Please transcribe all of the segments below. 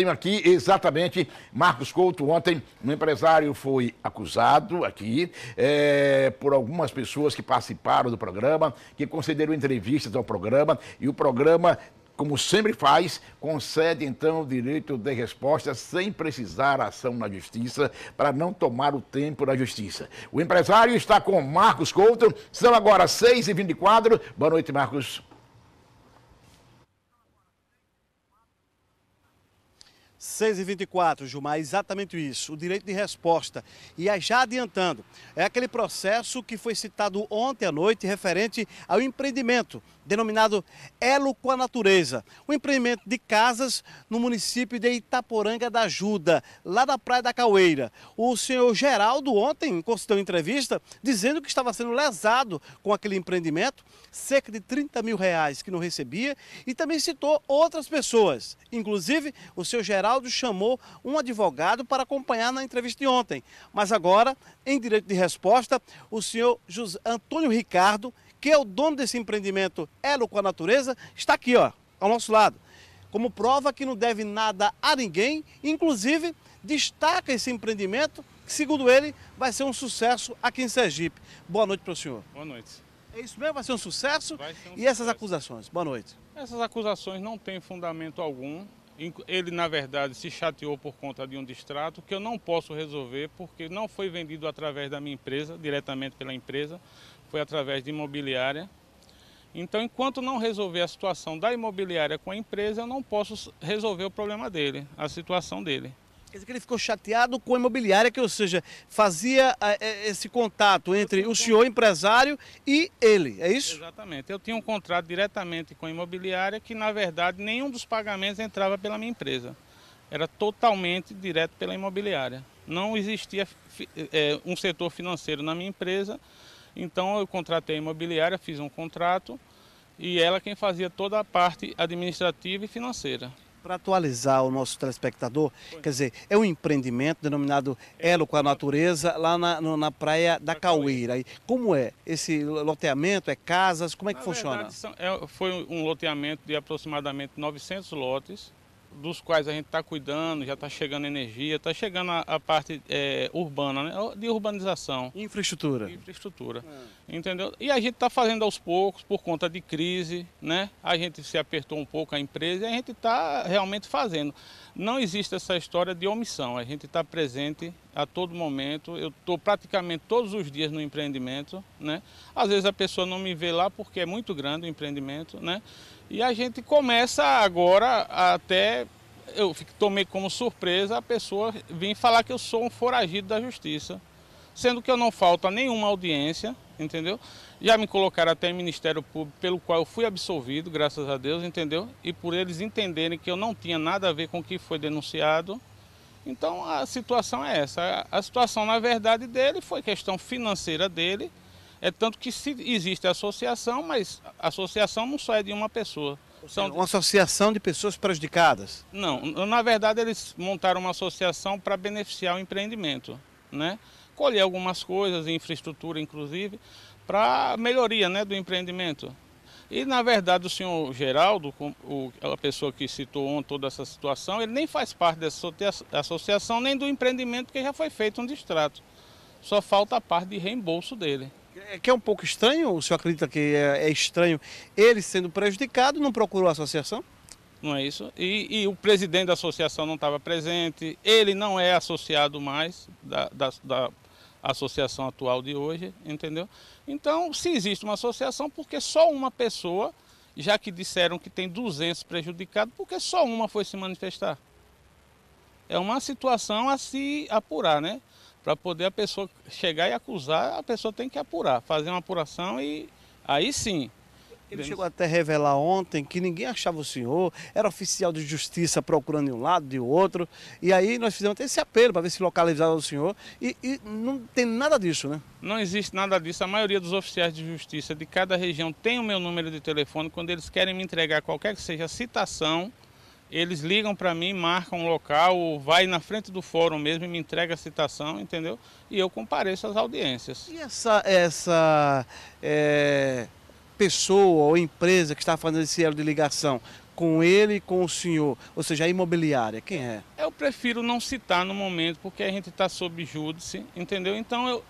Tenho aqui exatamente Marcos Couto. Ontem, um empresário foi acusado aqui é, por algumas pessoas que participaram do programa, que concederam entrevistas ao programa, e o programa como sempre faz, concede então o direito de resposta sem precisar ação na justiça para não tomar o tempo da justiça. O empresário está com Marcos Couto, são agora 6h24. Boa noite, Marcos. 6 e 24 Gilmar, é exatamente isso, o direito de resposta. E já adiantando, é aquele processo que foi citado ontem à noite referente ao empreendimento denominado Elo com a Natureza, um empreendimento de casas no município de Itaporanga da Ajuda, lá da Praia da Caueira. O senhor Geraldo ontem concedeu entrevista dizendo que estava sendo lesado com aquele empreendimento, cerca de 30 mil reais que não recebia, e também citou outras pessoas. Inclusive, o senhor Geraldo chamou um advogado para acompanhar na entrevista de ontem. Mas agora, em direito de resposta, o senhor José Antônio Ricardo que é o dono desse empreendimento Elo com a Natureza, está aqui, ó, ao nosso lado. Como prova que não deve nada a ninguém, inclusive destaca esse empreendimento, que segundo ele vai ser um sucesso aqui em Sergipe. Boa noite para o senhor. Boa noite. É isso mesmo? Vai ser um sucesso? Ser um e sucesso. essas acusações? Boa noite. Essas acusações não têm fundamento algum. Ele, na verdade, se chateou por conta de um distrato que eu não posso resolver porque não foi vendido através da minha empresa, diretamente pela empresa, foi através de imobiliária. Então, enquanto não resolver a situação da imobiliária com a empresa, eu não posso resolver o problema dele, a situação dele. Quer dizer que ele ficou chateado com a imobiliária, que ou seja, fazia eh, eh, esse contato entre o senhor empresário e ele, é isso? Exatamente. Eu tinha um contrato diretamente com a imobiliária que, na verdade, nenhum dos pagamentos entrava pela minha empresa. Era totalmente direto pela imobiliária. Não existia é, um setor financeiro na minha empresa, então eu contratei a imobiliária, fiz um contrato e ela quem fazia toda a parte administrativa e financeira. Para atualizar o nosso telespectador, quer dizer, é um empreendimento denominado é. Elo com a Natureza, lá na, no, na praia da Cauíra. E como é esse loteamento? É casas? Como é que na funciona? Verdade, são, é, foi um loteamento de aproximadamente 900 lotes, dos quais a gente está cuidando, já está chegando energia, está chegando a, a parte é, urbana, né? de urbanização. Infraestrutura. Infraestrutura, é. entendeu? E a gente está fazendo aos poucos, por conta de crise, né? a gente se apertou um pouco a empresa e a gente está realmente fazendo. Não existe essa história de omissão, a gente está presente a todo momento. Eu estou praticamente todos os dias no empreendimento, né? Às vezes a pessoa não me vê lá porque é muito grande o empreendimento, né? E a gente começa agora até eu tomei como surpresa a pessoa vir falar que eu sou um foragido da justiça, sendo que eu não falta nenhuma audiência, entendeu? Já me colocaram até em Ministério Público, pelo qual eu fui absolvido, graças a Deus, entendeu? E por eles entenderem que eu não tinha nada a ver com o que foi denunciado, então a situação é essa. A situação, na verdade, dele foi questão financeira dele. É tanto que se existe associação, mas a associação não só é de uma pessoa. São uma associação de pessoas prejudicadas? Não, na verdade eles montaram uma associação para beneficiar o empreendimento, né? Colher algumas coisas, infraestrutura inclusive, para melhoria né, do empreendimento. E, na verdade, o senhor Geraldo, o, a pessoa que citou toda essa situação, ele nem faz parte dessa associação, nem do empreendimento que já foi feito um distrato. Só falta a parte de reembolso dele. É que é um pouco estranho, o senhor acredita que é, é, estranho ele sendo prejudicado, não procurou a associação? Não é isso. E, e o presidente da associação não estava presente, ele não é associado mais da, da, da associação atual de hoje, entendeu? Então, se existe uma associação, porque só uma pessoa, já que disseram que tem 200 prejudicados, porque só uma foi se manifestar? É uma situação a se apurar, né? Para poder a pessoa chegar e acusar, a pessoa tem que apurar, fazer uma apuração e aí sim ele chegou até a revelar ontem que ninguém achava o senhor, era oficial de justiça procurando de um lado, de outro. E aí nós fizemos até esse apelo para ver se localizava o senhor. E, e, não tem nada disso, né? Não existe nada disso. A maioria dos oficiais de justiça de cada região tem o meu número de telefone. Quando eles querem me entregar qualquer que seja a citação, eles ligam para mim, marcam um local, ou vai na frente do fórum mesmo e me entrega a citação, entendeu? E eu compareço às audiências. E essa, essa é pessoa ou empresa que está fazendo esse elo de ligação com ele e com o senhor, ou seja, a imobiliária, quem é? Eu prefiro não citar no momento, porque a gente está sob júdice, entendeu? Então, eu,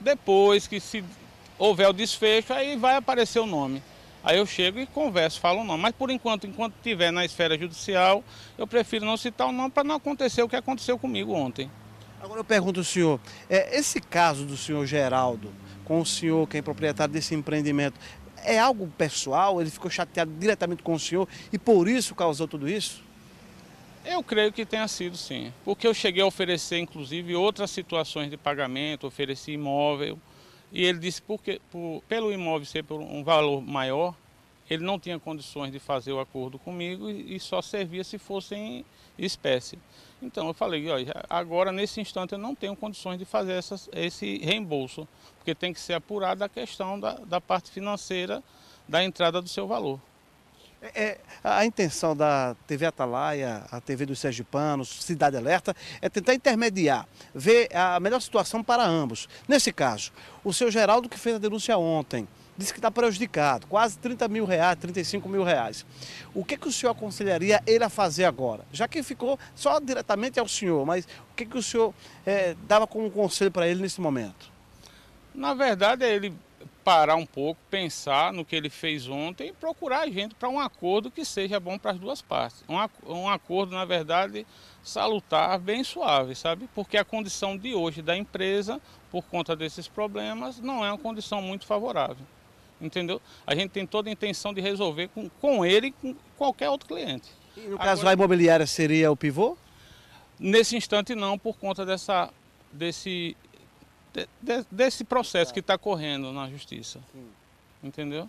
depois que se houver o desfecho, aí vai aparecer o nome. Aí eu chego e converso, falo o nome. Mas por enquanto, enquanto estiver na esfera judicial, eu prefiro não citar o nome para não acontecer o que aconteceu comigo ontem. Agora eu pergunto ao senhor, é, esse caso do senhor Geraldo, com o senhor que é proprietário desse empreendimento, é algo pessoal? Ele ficou chateado diretamente com o senhor e por isso causou tudo isso? Eu creio que tenha sido sim, porque eu cheguei a oferecer inclusive outras situações de pagamento, ofereci imóvel, e ele disse porque por, pelo imóvel ser por um valor maior, ele não tinha condições de fazer o acordo comigo e, e só servia se fossem espécie. Então eu falei, agora nesse instante eu não tenho condições de fazer essas, esse reembolso, porque tem que ser apurada a questão da, da parte financeira da entrada do seu valor. É, é a intenção da TV Atalaia, a TV dos Panos, Cidade Alerta, é tentar intermediar, ver a melhor situação para ambos. Nesse caso, o seu Geraldo que fez a denúncia ontem, disse que está prejudicado, quase 30 mil reais, 35 mil reais. O que, que o senhor aconselharia ele a fazer agora? Já que ficou só diretamente ao senhor, mas o que, que o senhor é, dava como conselho para ele nesse momento? Na verdade, é ele parar um pouco, pensar no que ele fez ontem e procurar a gente para um acordo que seja bom para as duas partes. Um, um acordo, na verdade, salutar, bem suave, sabe? Porque a condição de hoje da empresa, por conta desses problemas, não é uma condição muito favorável entendeu? A gente tem toda a intenção de resolver com, com ele e com qualquer outro cliente. E no Agora, caso, a imobiliária seria o pivô? Nesse instante, não, por conta dessa, desse, de, de, desse processo que está correndo na justiça. Sim. Entendeu?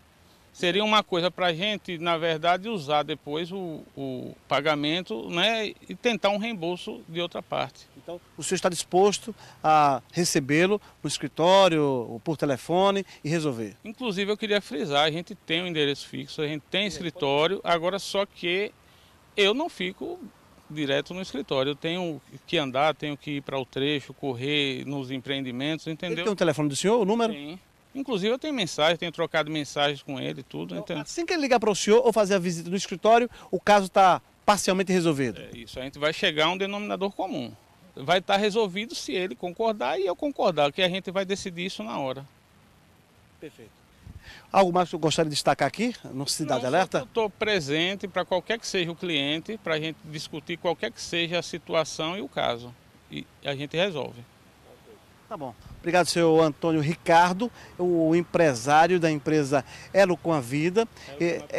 seria uma coisa para a gente, na verdade, usar depois o, o, pagamento né, e tentar um reembolso de outra parte. Então, o senhor está disposto a recebê-lo no escritório, por telefone e resolver? Inclusive, eu queria frisar, a gente tem um endereço fixo, a gente tem escritório, agora só que eu não fico direto no escritório. Eu tenho que andar, tenho que ir para o trecho, correr nos empreendimentos, entendeu? Ele tem o um telefone do senhor, o número? Sim. Inclusive eu tenho mensagem, tenho trocado mensagens com ele e tudo. Então... Assim que ele ligar para o senhor ou fazer a visita no escritório, o caso está parcialmente resolvido. É isso, a gente vai chegar a um denominador comum. Vai estar tá resolvido se ele concordar e eu concordar, que a gente vai decidir isso na hora. Perfeito. Algo mais que eu gostaria de destacar aqui no Cidade Não, Alerta? Eu estou presente para qualquer que seja o cliente, para a gente discutir qualquer que seja a situação e o caso. E a gente resolve. Tá bom. Obrigado, senhor Antônio Ricardo, o empresário da empresa Elo com a Vida,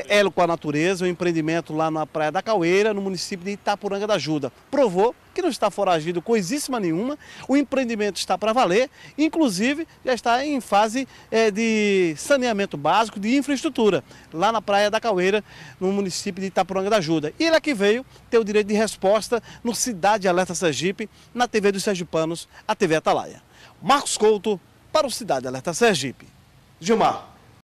Elo com a eh, Natureza, o um empreendimento lá na Praia da Caueira, no município de Itapuranga da Ajuda. Provou que não está foragido coisíssima nenhuma, o empreendimento está para valer, inclusive já está em fase é, de saneamento básico, de infraestrutura, lá na Praia da Caueira, no município de Itapuranga da Ajuda. E ele é que veio ter o direito de resposta no Cidade Alerta Sergipe, na TV dos Sergipanos, a TV Atalaia. Marcos Couto, para o Cidade Alerta Sergipe. Gilmar.